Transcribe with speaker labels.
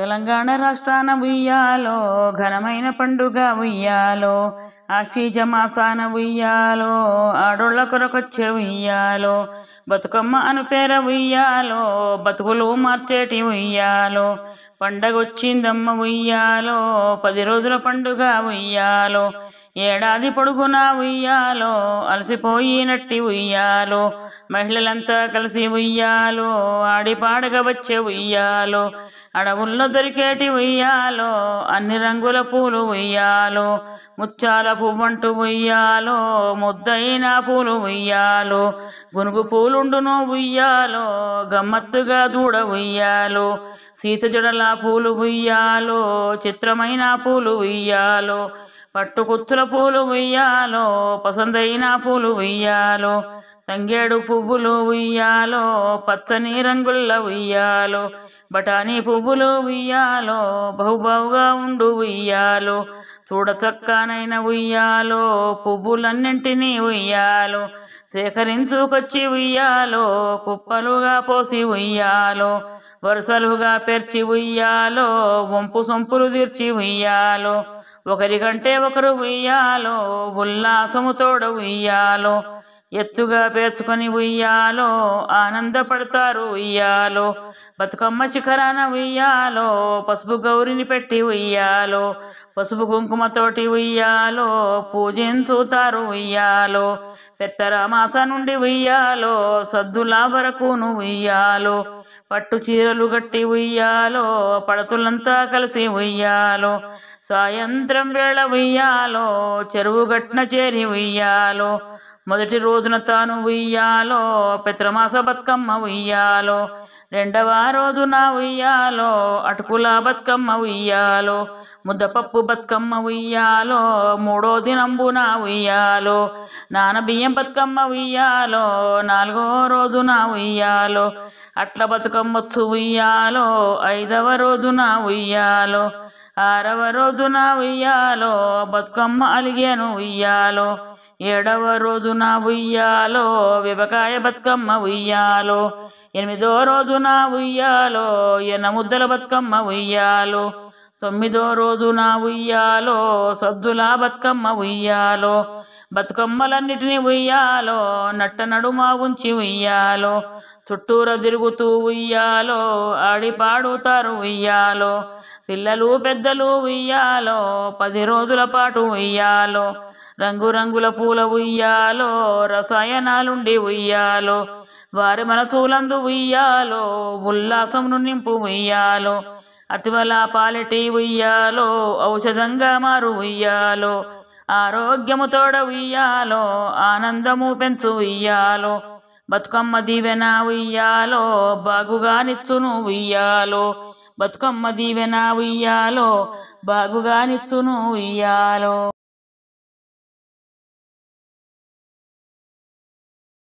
Speaker 1: తెలంగాణ రాష్ట్రాన ఉయ్యాలో ఘనమైన పండుగ ఉయ్యాలో ఆశీజమాసాన మాసాన ఉయ్యాలో ఆడోళ్ళ కొరకొచ్చే ఉయ్యాలో బతుకమ్మ అను పేర ఉయ్యాలో బతుకులు మార్చేటి ఉయ్యాలో పండగొచ్చిందమ్మ ఉయ్యాలో పది రోజుల పండుగ ఉయ్యాలో ఏడాది పొడుగునా ఉయ్యాలో అలసిపోయినట్టి ఉయ్యాలో మహిళలంతా కలిసి ఉయ్యాలో ఆడిపాడగా వచ్చే ఉయ్యాలో అడవుల్లో దొరికేటి ఉయ్యాలో అన్ని రంగుల పూలు ఉయ్యాలో ముత్యాల పువ్వంటు ఉయ్యాలో ముద్దైన పూలు ఉయ్యాలో గునుగు పూలుండును ఉయ్యాలో గమ్మత్తుగా దూడ ఉయ్యాలో సీత పూలు ఉయ్యాలో చిత్రమైన పూలు ఉయ్యాలో పట్టుకుత్తుల పూలు ఉయ్యాలో పసందైన పూలు ఉయ్యాలో తంగేడు పువ్వులు ఉయ్యాలో పచ్చని రంగుల్ల ఉయ్యాలో బఠానీ పువ్వులు ఉయ్యాలో బహుబావుగా ఉండు ఉయ్యాలో చూడచక్కనైన ఉయ్యాలో పువ్వులన్నింటినీ ఉయ్యాలో సేకరించుకొచ్చి ఉయ్యాలో కుప్పలుగా పోసి ఉయ్యాలో వరుసలుగా పెర్చి ఉయ్యాలో వంపు సొంపులు తీర్చి ఉయ్యాలో ఒకరికంటే ఒకరు ఉయ్యాలో ఉల్లాసముతోడు ఉయ్యాలో ఎత్తుగా పేర్చుకొని ఉయ్యాలో ఆనందపడతారు ఉయ్యాలో బతుకమ్మ శిఖరాన ఉయ్యాలో పసుపు గౌరిని పెట్టి ఉయ్యాలో పసుపు కుంకుమతోటి ఉయ్యాలో పూజించుతారు ఉయ్యాలో పెత్తరామాస నుండి ఉయ్యాలో సద్దులా వరకును ఉయ్యాలో పట్టు చీరలు గట్టి ఉయ్యాలో పడతులంతా కలిసి ఉయ్యాలో సాయంత్రం వేళ ఉయ్యాలో గట్న చేరి ఉయ్యాలో మొదటి రోజున తాను ఉయ్యాలో పిత్రమాస బతుకమ్మ ఉయ్యాలో రెండవ రోజున ఉయ్యాలో అటుకుల బతుకమ్మ ఉయ్యాలో ముద్దపప్పు బతుకమ్మ ఉయ్యాలో మూడో దినంబున ఉయ్యాలో నానబియ్యం బతుకమ్మ ఉయ్యాలో నాలుగో రోజున ఉయ్యాలో అట్ల బతుకమ్మొచ్చు ఉయ్యాలో ఐదవ రోజున ఉయ్యాలో ఆరవ రోజున ఉయ్యాలో బతుకమ్మ అలిగాను ఉయ్యాలో ఏడవ రోజున ఉయ్యాలో వివకాయ బతుకమ్మ ఉయ్యాలో ఎనిమిదో రోజున ఉయ్యాలో ఎన్న ముద్దల బతుకమ్మ ఉయ్యాలో తొమ్మిదో రోజున ఉయ్యాలో సద్దుల బతుకమ్మ ఉయ్యాలో బతుకమ్మలన్నిటినీ ఉయ్యాలో నట్ట నడుమా ఉంచి ఉయ్యాలో చుట్టూర తిరుగుతూ ఉయ్యాలో ఆడిపాడుతారు ఉయ్యాలో పిల్లలు పెద్దలు ఉయ్యాలో పది రోజుల పాటు ఉయ్యాలో రంగురంగుల పూల ఉయ్యాలో రసాయనాలుండి ఉయ్యాలో వారి మనసులందు ఉయ్యాలో ఉల్లాసమును నింపు ఉయ్యాలో అతివల పాలిటీ ఉయ్యాలో ఔషధంగా మారు ఉయ్యాలో ఆరోగ్యము తోడ ఉయ్యాలో ఆనందము పెంచు ఉయ్యాలో బతుకమ్మ దీవెన ఉయ్యాలో బాగుగా నిచ్చును ఉయ్యాలో బతుకమ్మ దీవెన ఉయ్యాలో బాగుగా నిచ్చును ఉయ్యాలో